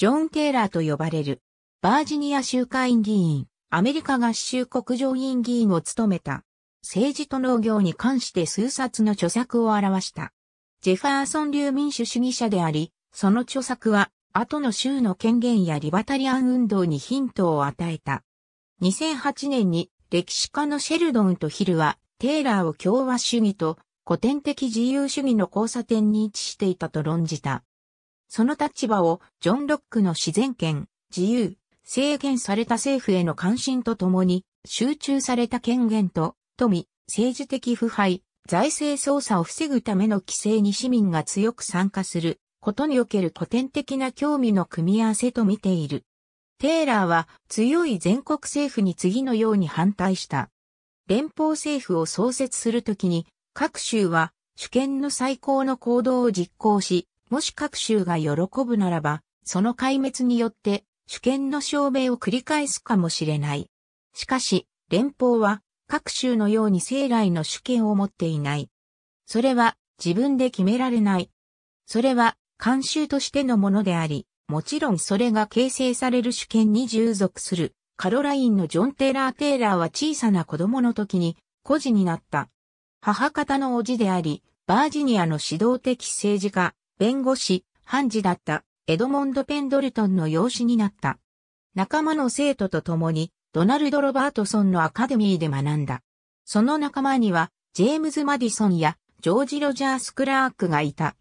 ジョン・テイラーと呼ばれる、バージニア州会議員、アメリカ合衆国上院議員を務めた、政治と農業に関して数冊の著作を表した。ジェファーソン流民主主義者であり、その著作は、後の州の権限やリバタリアン運動にヒントを与えた。2008年に歴史家のシェルドンとヒルは、テイラーを共和主義と古典的自由主義の交差点に位置していたと論じた。その立場をジョン・ロックの自然権、自由、制限された政府への関心とともに、集中された権限と、富、政治的腐敗、財政操作を防ぐための規制に市民が強く参加することにおける古典的な興味の組み合わせと見ている。テイラーは強い全国政府に次のように反対した。連邦政府を創設するときに各州は主権の最高の行動を実行し、もし各州が喜ぶならば、その壊滅によって主権の証明を繰り返すかもしれない。しかし、連邦は各州のように生来の主権を持っていない。それは自分で決められない。それは慣習としてのものであり、もちろんそれが形成される主権に従属する。カロラインのジョン・テイラー・テイラーは小さな子供の時に孤児になった。母方の叔父であり、バージニアの指導的政治家、弁護士、判事だったエドモンド・ペンドルトンの養子になった。仲間の生徒と共にドナルド・ロバートソンのアカデミーで学んだ。その仲間にはジェームズ・マディソンやジョージ・ロジャース・クラークがいた。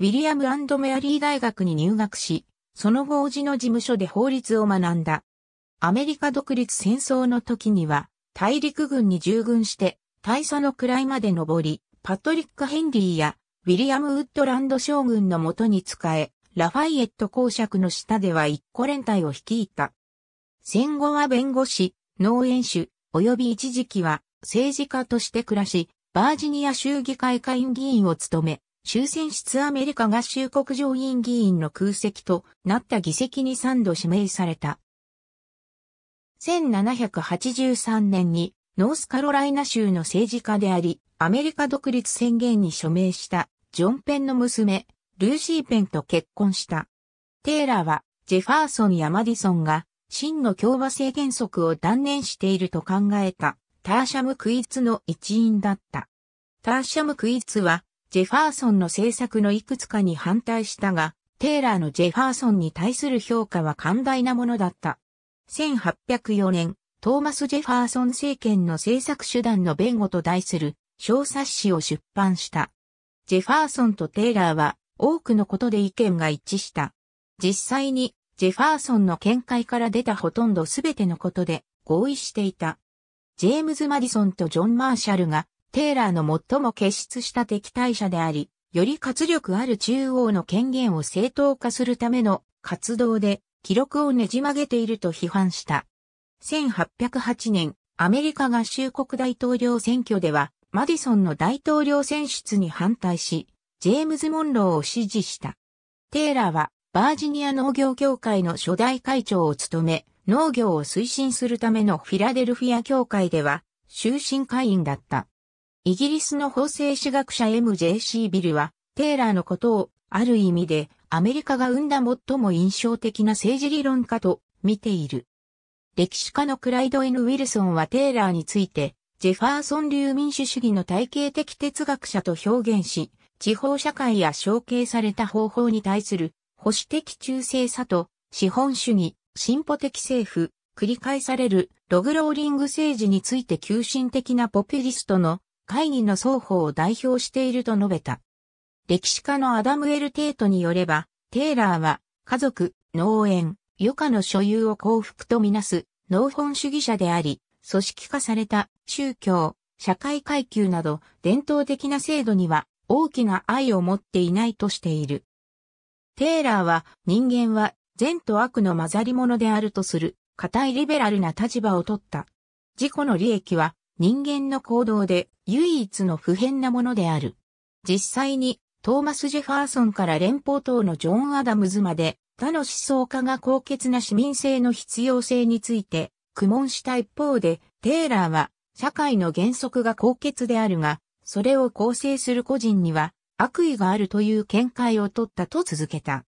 ウィリアム・メアリー大学に入学し、その後、おじの事務所で法律を学んだ。アメリカ独立戦争の時には、大陸軍に従軍して、大佐の位まで上り、パトリック・ヘンリーやウィリアム・ウッドランド将軍のもとに仕え、ラファイエット公爵の下では一個連隊を率いた。戦後は弁護士、農園主、及び一時期は政治家として暮らし、バージニア州議会下院議員を務め、終戦室アメリカ合衆国上院議員の空席となった議席に3度指名された。1783年にノースカロライナ州の政治家であり、アメリカ独立宣言に署名したジョン・ペンの娘、ルーシー・ペンと結婚した。テイラーは、ジェファーソンやマディソンが、真の共和制原則を断念していると考えた、ターシャム・クイズツの一員だった。ターシャム・クイズツは、ジェファーソンの政策のいくつかに反対したが、テイラーのジェファーソンに対する評価は寛大なものだった。1804年、トーマス・ジェファーソン政権の政策手段の弁護と題する小冊子を出版した。ジェファーソンとテイラーは多くのことで意見が一致した。実際にジェファーソンの見解から出たほとんど全てのことで合意していた。ジェームズ・マディソンとジョン・マーシャルがテイラーの最も傑出した敵対者であり、より活力ある中央の権限を正当化するための活動で記録をねじ曲げていると批判した。1808年、アメリカ合衆国大統領選挙では、マディソンの大統領選出に反対し、ジェームズ・モンローを支持した。テイラーは、バージニア農業協会の初代会長を務め、農業を推進するためのフィラデルフィア協会では、終身会員だった。イギリスの法制史学者 MJC ビルは、テイラーのことを、ある意味で、アメリカが生んだ最も印象的な政治理論家と見ている。歴史家のクライド・エヌ・ウィルソンはテイラーについて、ジェファーソン流民主主義の体系的哲学者と表現し、地方社会や承継された方法に対する保守的中性さと資本主義、進歩的政府、繰り返されるログローリング政治について急進的なポピュリストの会議の双方を代表していると述べた。歴史家のアダム・エル・テートによれば、テイラーは家族、農園、余暇の所有を幸福とみなす農本主義者であり、組織化された宗教、社会階級など伝統的な制度には大きな愛を持っていないとしている。テイラーは人間は善と悪の混ざり物であるとする、固いリベラルな立場を取った。自己の利益は人間の行動で唯一の不変なものである。実際にトーマス・ジェファーソンから連邦党のジョン・アダムズまで他の思想家が高潔な市民性の必要性について苦問した一方で、テイラーは社会の原則が高潔であるが、それを構成する個人には悪意があるという見解を取ったと続けた。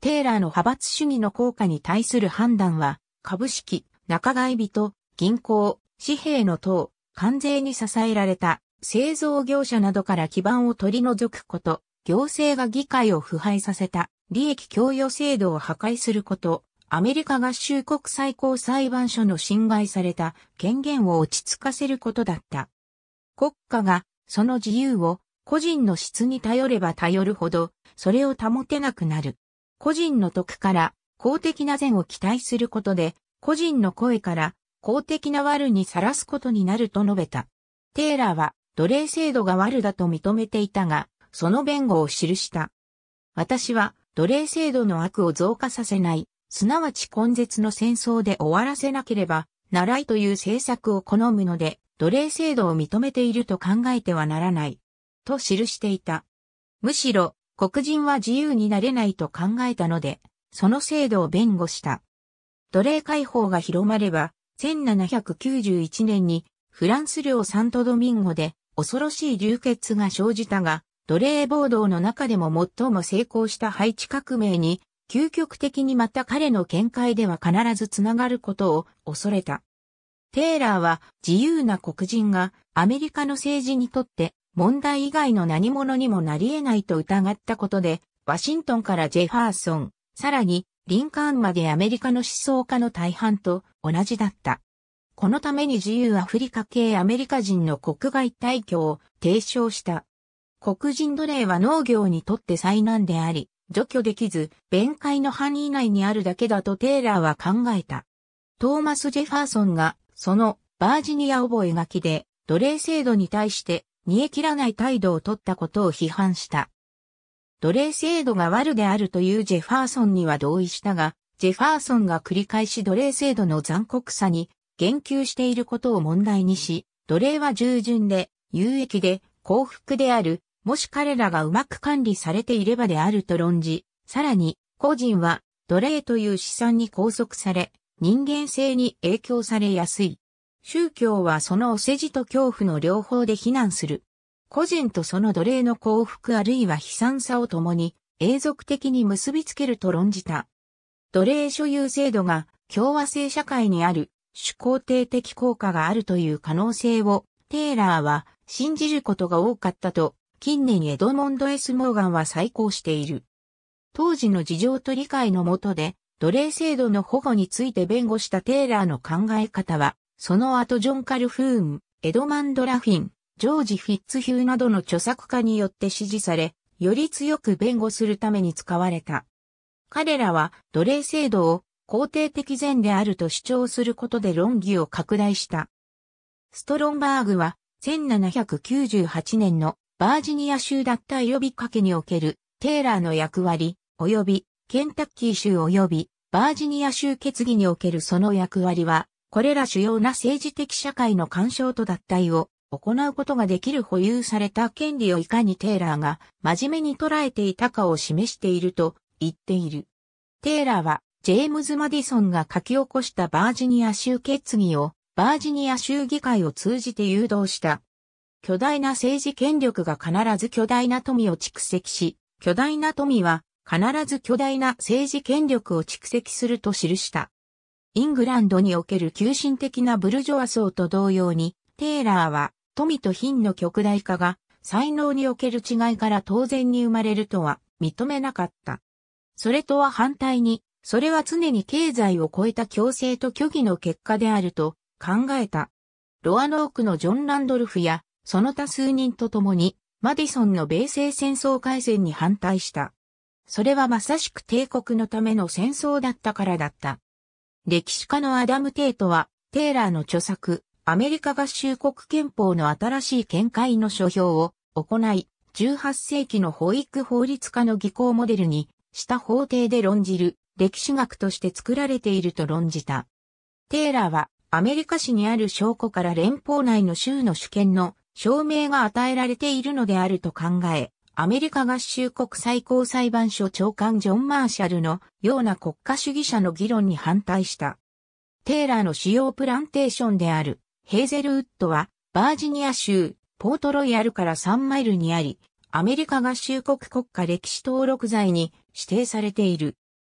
テーラーの派閥主義の効果に対する判断は、株式、仲買人、銀行、紙幣の等、関税に支えられた製造業者などから基盤を取り除くこと、行政が議会を腐敗させた利益供与制度を破壊すること、アメリカ合衆国最高裁判所の侵害された権限を落ち着かせることだった。国家がその自由を個人の質に頼れば頼るほど、それを保てなくなる。個人の徳から公的な善を期待することで、個人の声から公的な悪にさらすことになると述べた。テーラーは奴隷制度が悪だと認めていたが、その弁護を記した。私は奴隷制度の悪を増加させないすなわち根絶の戦争で終わらせなければ、ならいという政策を好むので、奴隷制度を認めていると考えてはならない。と記していた。むしろ、黒人は自由になれないと考えたので、その制度を弁護した。奴隷解放が広まれば、1791年にフランス領サントドミンゴで恐ろしい流血が生じたが、奴隷暴動の中でも最も成功した配置革命に究極的にまた彼の見解では必ずつながることを恐れた。テイラーは自由な黒人がアメリカの政治にとって問題以外の何者にもなり得ないと疑ったことで、ワシントンからジェファーソン、さらにリンカーンまでアメリカの思想家の大半と同じだった。このために自由アフリカ系アメリカ人の国外退去を提唱した。黒人奴隷は農業にとって災難であり、除去できず、弁解の範囲内にあるだけだとテイラーは考えた。トーマス・ジェファーソンが、その、バージニア覚書で、奴隷制度に対して、煮え切らない態度を取ったことを批判した。奴隷制度が悪であるというジェファーソンには同意したが、ジェファーソンが繰り返し奴隷制度の残酷さに言及していることを問題にし、奴隷は従順で、有益で、幸福であるもし彼らがうまく管理されていればであると論じ、さらに、個人は奴隷という資産に拘束され、人間性に影響されやすい。宗教はそのお世辞と恐怖の両方で非難する。個人とその奴隷の幸福あるいは悲惨さを共に永続的に結びつけると論じた。奴隷所有制度が共和制社会にある主肯定的効果があるという可能性をテーラーは信じることが多かったと近年エドモンド・エス・モーガンは再考している。当時の事情と理解のもとで、奴隷制度の保護について弁護したテイラーの考え方は、その後ジョン・カルフーン、エドマンド・ラフィン、ジョージ・フィッツヒューなどの著作家によって支持され、より強く弁護するために使われた。彼らは奴隷制度を肯定的善であると主張することで論議を拡大した。ストロンバーグは1798年のバージニア州脱退呼びかけにおけるテイラーの役割、及びケンタッキー州及びバージニア州決議におけるその役割は、これら主要な政治的社会の干渉と脱退を行うことができる保有された権利をいかにテイラーが真面目に捉えていたかを示していると言っている。テイラーはジェームズ・マディソンが書き起こしたバージニア州決議をバージニア州議会を通じて誘導した巨大な政治権力が必ず巨大な富を蓄積し、巨大な富は必ず巨大な政治権力を蓄積すると記した。イングランドにおける急進的なブルジョワ層と同様に、テーラーは富と貧の極大化が才能における違いから当然に生まれるとは認めなかった。それとは反対に、それは常に経済を超えた共生と虚偽の結果であると考えた。ロアノークのジョン・ランドルフやその他数人と共に、マディソンの米西戦争開戦に反対した。それはまさしく帝国のための戦争だったからだった。歴史家のアダム・テイトは、テーラーの著作、アメリカ合衆国憲法の新しい見解の書評を行い、18世紀の保育法律家の技巧モデルに、した法廷で論じる、歴史学として作られていると論じた。テーラーは、アメリカ市にある証拠から連邦内の州の主権の証明が与えられているのであると考え、アメリカ合衆国最高裁判所長官ジョン・マーシャルのような国家主義者の議論に反対した。テーラーの主要プランテーションであるヘーゼルウッドはバージニア州ポートロイヤルから3マイルにあり、アメリカ合衆国国家歴史登録財に指定されている。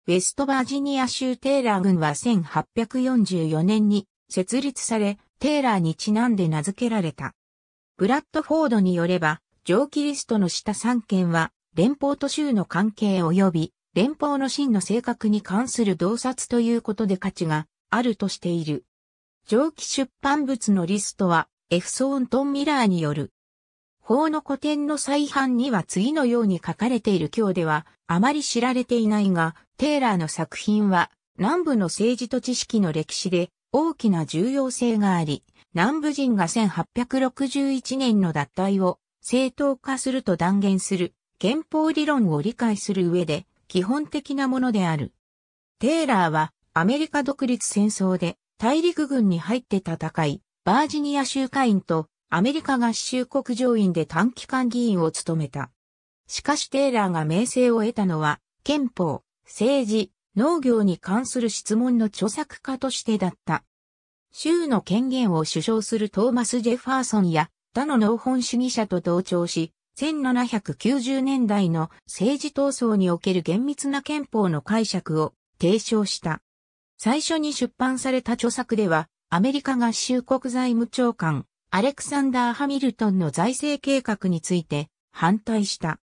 ウェストバージニア州テーラー軍は1844年に設立され、テーラーにちなんで名付けられた。ブラッドフォードによれば、蒸気リストの下3件は、連邦と州の関係及び、連邦の真の性格に関する洞察ということで価値があるとしている。上記出版物のリストは、F. ソーントン・ミラーによる。法の古典の再版には次のように書かれている今日では、あまり知られていないが、テイラーの作品は、南部の政治と知識の歴史で大きな重要性があり、南部人が1861年の脱退を正当化すると断言する憲法理論を理解する上で基本的なものである。テーラーはアメリカ独立戦争で大陸軍に入って戦い、バージニア州会員とアメリカ合衆国上院で短期間議員を務めた。しかしテーラーが名声を得たのは憲法、政治、農業に関する質問の著作家としてだった。州の権限を主張するトーマス・ジェファーソンや他の農本主義者と同調し、1790年代の政治闘争における厳密な憲法の解釈を提唱した。最初に出版された著作では、アメリカ合衆国財務長官、アレクサンダー・ハミルトンの財政計画について反対した。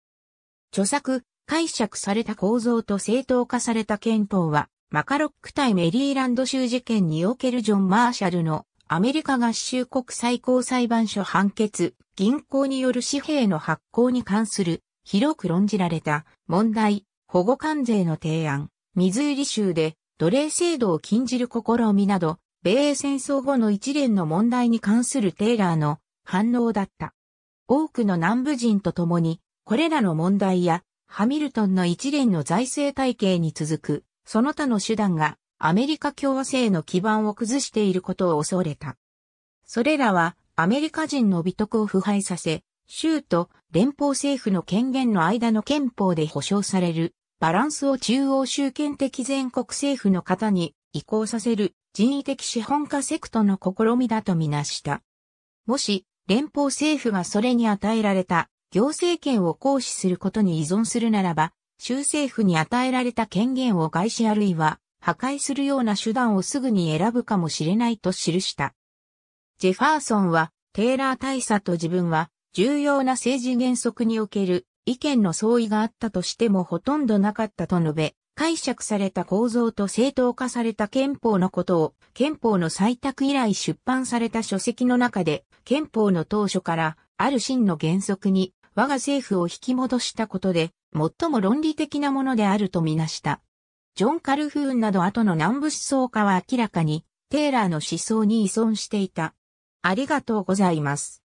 著作、解釈された構造と正当化された憲法は、マカロック対メリーランド州事件におけるジョン・マーシャルのアメリカ合衆国最高裁判所判決、銀行による紙幣の発行に関する広く論じられた問題、保護関税の提案、ミズーリ州で奴隷制度を禁じる試みなど、米英戦争後の一連の問題に関するテイラーの反応だった。多くの南部人と共に、これらの問題や、ハミルトンの一連の財政体系に続くその他の手段がアメリカ共和制の基盤を崩していることを恐れた。それらはアメリカ人の美徳を腐敗させ、州と連邦政府の権限の間の憲法で保障されるバランスを中央集権的全国政府の方に移行させる人為的資本家セクトの試みだとみなした。もし連邦政府がそれに与えられた行政権を行使することに依存するならば、州政府に与えられた権限を外資、あるいは破壊するような手段をすぐに選ぶかもしれないと記した。ジェファーソンは、テイラー大佐と自分は、重要な政治原則における意見の相違があったとしてもほとんどなかったと述べ、解釈された構造と正当化された憲法のことを、憲法の採択以来出版された書籍の中で、憲法の当初から、ある真の原則に、我が政府を引き戻したことで、最も論理的なものであるとみなした。ジョン・カルフーンなど後の南部思想家は明らかに、テーラーの思想に依存していた。ありがとうございます。